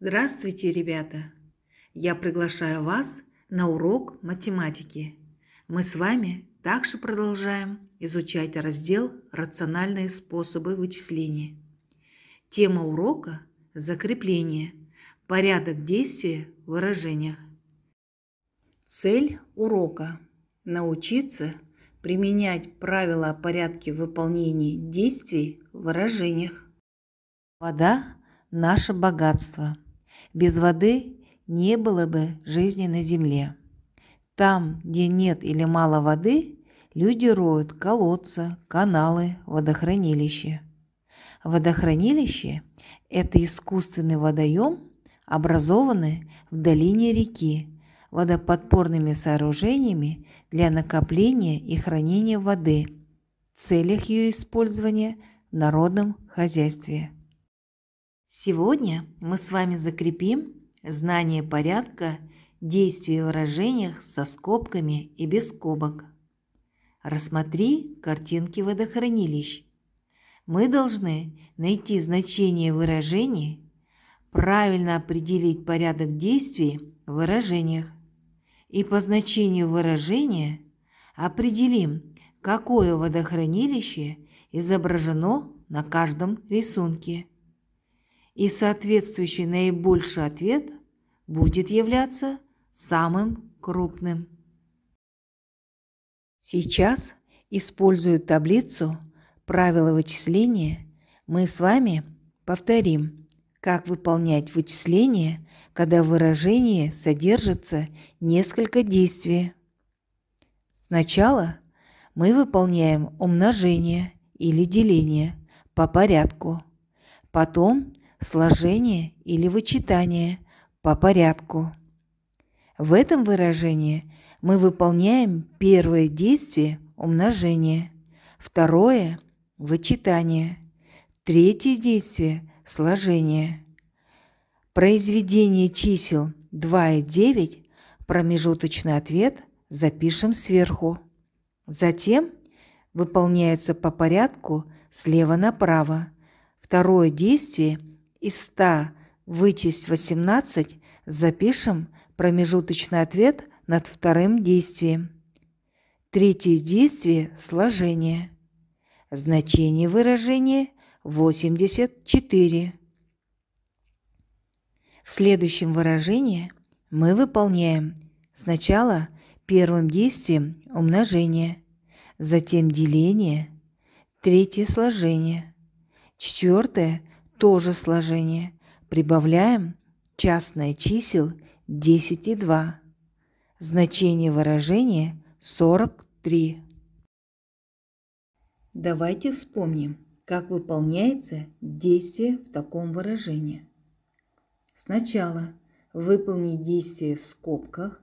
Здравствуйте, ребята! Я приглашаю вас на урок математики. Мы с вами также продолжаем изучать раздел «Рациональные способы вычисления. Тема урока – закрепление, порядок действия в выражениях. Цель урока – научиться применять правила о выполнения действий в выражениях. Вода – наше богатство – без воды не было бы жизни на земле. Там, где нет или мало воды, люди роют колодцы, каналы, водохранилища. Водохранилище – это искусственный водоем, образованный в долине реки водоподпорными сооружениями для накопления и хранения воды в целях ее использования в народном хозяйстве. Сегодня мы с вами закрепим знание порядка действий в выражениях со скобками и без скобок. Рассмотри картинки водохранилищ. Мы должны найти значение выражений, правильно определить порядок действий в выражениях и по значению выражения определим, какое водохранилище изображено на каждом рисунке и соответствующий наибольший ответ будет являться самым крупным. Сейчас, используя таблицу правила вычисления, мы с вами повторим, как выполнять вычисления, когда в выражении содержится несколько действий. Сначала мы выполняем умножение или деление по порядку. Потом сложение или вычитание по порядку. В этом выражении мы выполняем первое действие умножения, второе – вычитание, третье действие – сложение. Произведение чисел 2 и 9 промежуточный ответ запишем сверху. Затем выполняются по порядку слева направо. Второе действие из 100 вычесть 18, запишем промежуточный ответ над вторым действием. Третье действие – сложение. Значение выражения – 84. В следующем выражении мы выполняем сначала первым действием умножение, затем деление, третье сложение, четвертое тоже сложение. Прибавляем частное чисел 10 и 2. Значение выражения 43. Давайте вспомним, как выполняется действие в таком выражении. Сначала выполни действие в скобках,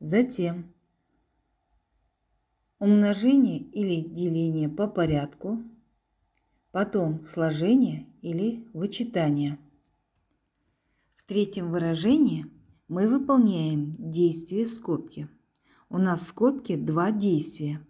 затем умножение или деление по порядку, потом сложение или вычитания. В третьем выражении мы выполняем действие в скобке. У нас в скобке два действия.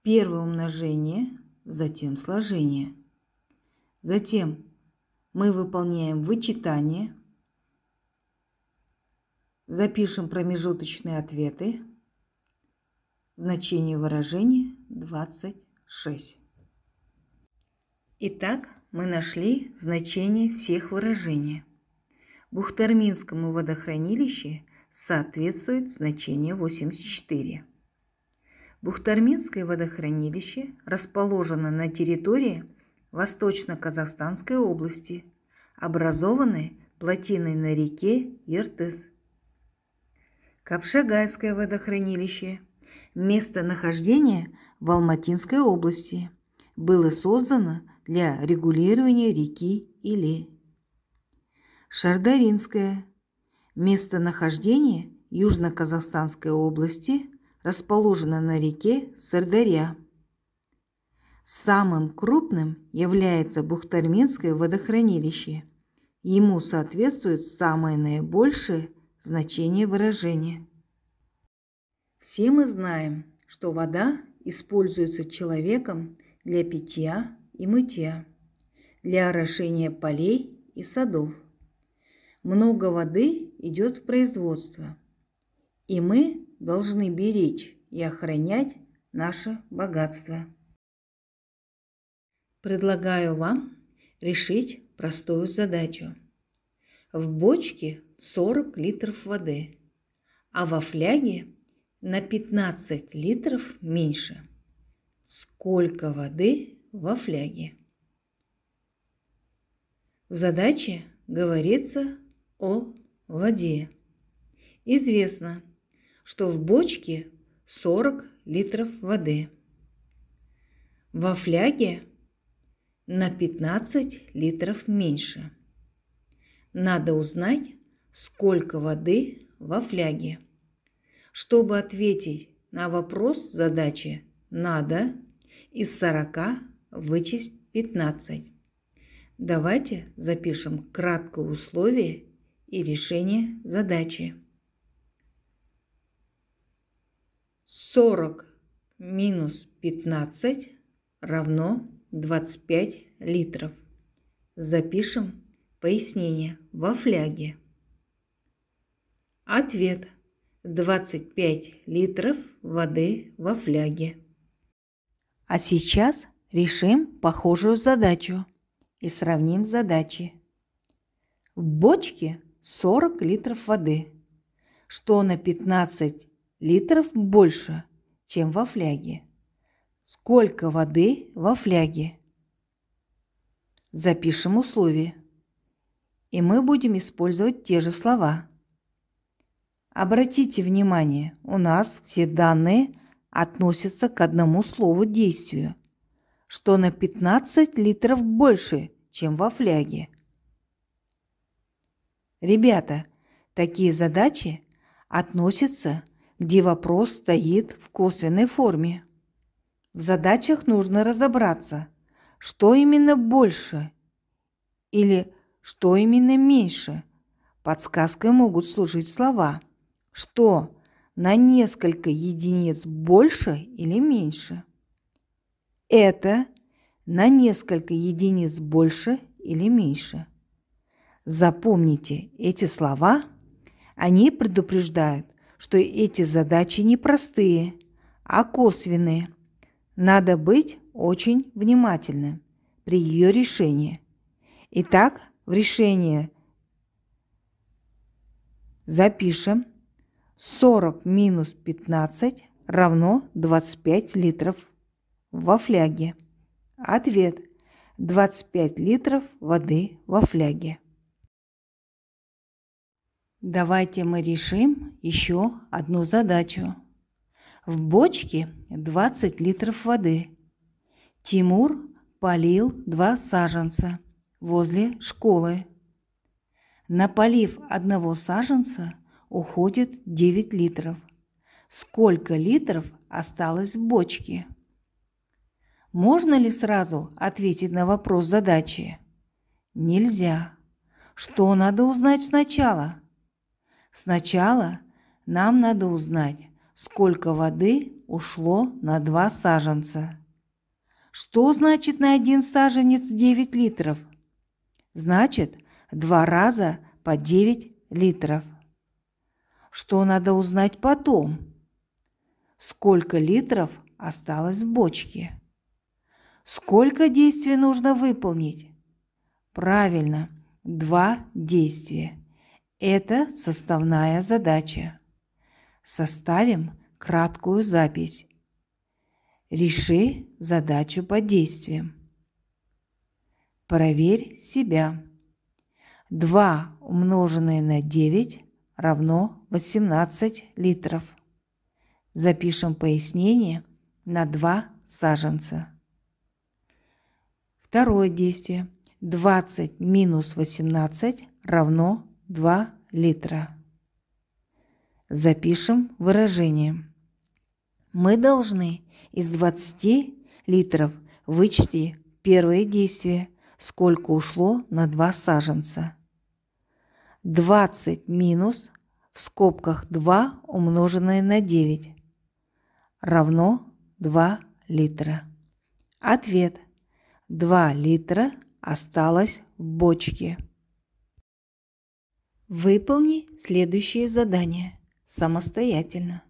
Первое умножение, затем сложение. Затем мы выполняем вычитание, запишем промежуточные ответы, значение выражения 26. Итак, мы нашли значение всех выражений. Бухтарминскому водохранилище соответствует значение 84. Бухтарминское водохранилище расположено на территории Восточно-Казахстанской области, образованной плотиной на реке Иртыс. Капшагайское водохранилище – местонахождение в Алматинской области – было создано для регулирования реки Или. Шардаринская. Местонахождение Южно-Казахстанской области расположено на реке Сардаря. Самым крупным является Бухтарминское водохранилище. Ему соответствует самое наибольшее значение выражения. Все мы знаем, что вода используется человеком для питья и мытья, для орошения полей и садов. Много воды идет в производство, и мы должны беречь и охранять наше богатство. Предлагаю вам решить простую задачу. В бочке 40 литров воды, а во фляге на 15 литров меньше – Сколько воды во фляге? В задаче говорится о воде. Известно, что в бочке 40 литров воды. Во фляге на 15 литров меньше. Надо узнать, сколько воды во фляге. Чтобы ответить на вопрос задачи, надо из 40 вычесть 15. Давайте запишем краткое условие и решение задачи. 40 минус 15 равно 25 литров. Запишем пояснение во фляге. Ответ. 25 литров воды во фляге. А сейчас решим похожую задачу и сравним задачи. В бочке 40 литров воды, что на 15 литров больше, чем во фляге. Сколько воды во фляге? Запишем условия. И мы будем использовать те же слова. Обратите внимание, у нас все данные – относится к одному слову действию, что на 15 литров больше, чем во фляге. Ребята, такие задачи относятся, где вопрос стоит в косвенной форме. В задачах нужно разобраться, что именно больше или что именно меньше. Подсказкой могут служить слова «что», на несколько единиц больше или меньше. Это на несколько единиц больше или меньше. Запомните эти слова, они предупреждают, что эти задачи не простые, а косвенные. Надо быть очень внимательным при ее решении. Итак, в решение запишем – 40 минус 15 равно 25 литров во фляге. Ответ. 25 литров воды во фляге. Давайте мы решим еще одну задачу. В бочке 20 литров воды. Тимур полил два саженца возле школы. На полив одного саженца – уходит 9 литров. Сколько литров осталось в бочке? Можно ли сразу ответить на вопрос задачи? Нельзя. Что надо узнать сначала? Сначала нам надо узнать, сколько воды ушло на два саженца. Что значит на один саженец 9 литров? Значит, два раза по 9 литров что надо узнать потом. Сколько литров осталось в бочке? Сколько действий нужно выполнить? Правильно, два действия. Это составная задача. Составим краткую запись. Реши задачу по действиям. Проверь себя. 2 умноженное на 9 равно 18 литров. Запишем пояснение на 2 саженца. Второе действие. 20 минус 18 равно 2 литра. Запишем выражение. Мы должны из 20 литров вычти первое действие, сколько ушло на 2 саженца. 20 минус в скобках 2 умноженное на 9 равно 2 литра. Ответ. 2 литра осталось в бочке. Выполни следующее задание самостоятельно.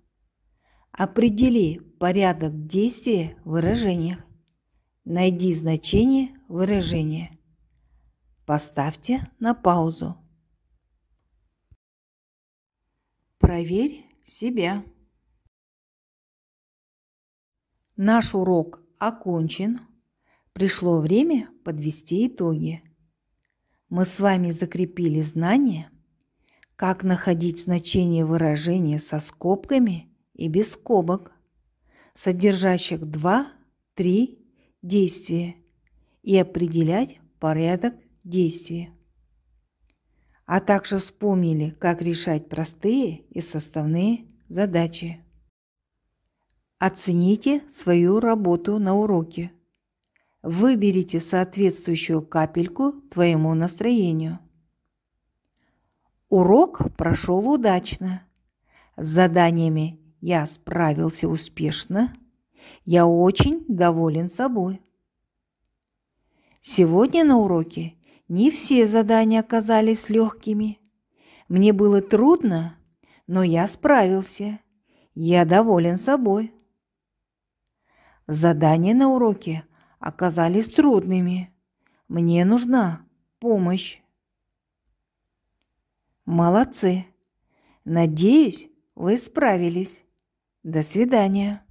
Определи порядок действия в выражениях. Найди значение выражения. Поставьте на паузу. Проверь себя. Наш урок окончен. Пришло время подвести итоги. Мы с вами закрепили знания, как находить значение выражения со скобками и без скобок, содержащих два, три действия, и определять порядок действия а также вспомнили, как решать простые и составные задачи. Оцените свою работу на уроке. Выберите соответствующую капельку твоему настроению. Урок прошел удачно. С заданиями я справился успешно. Я очень доволен собой. Сегодня на уроке не все задания оказались легкими. Мне было трудно, но я справился. Я доволен собой. Задания на уроке оказались трудными. Мне нужна помощь. Молодцы. Надеюсь, вы справились. До свидания.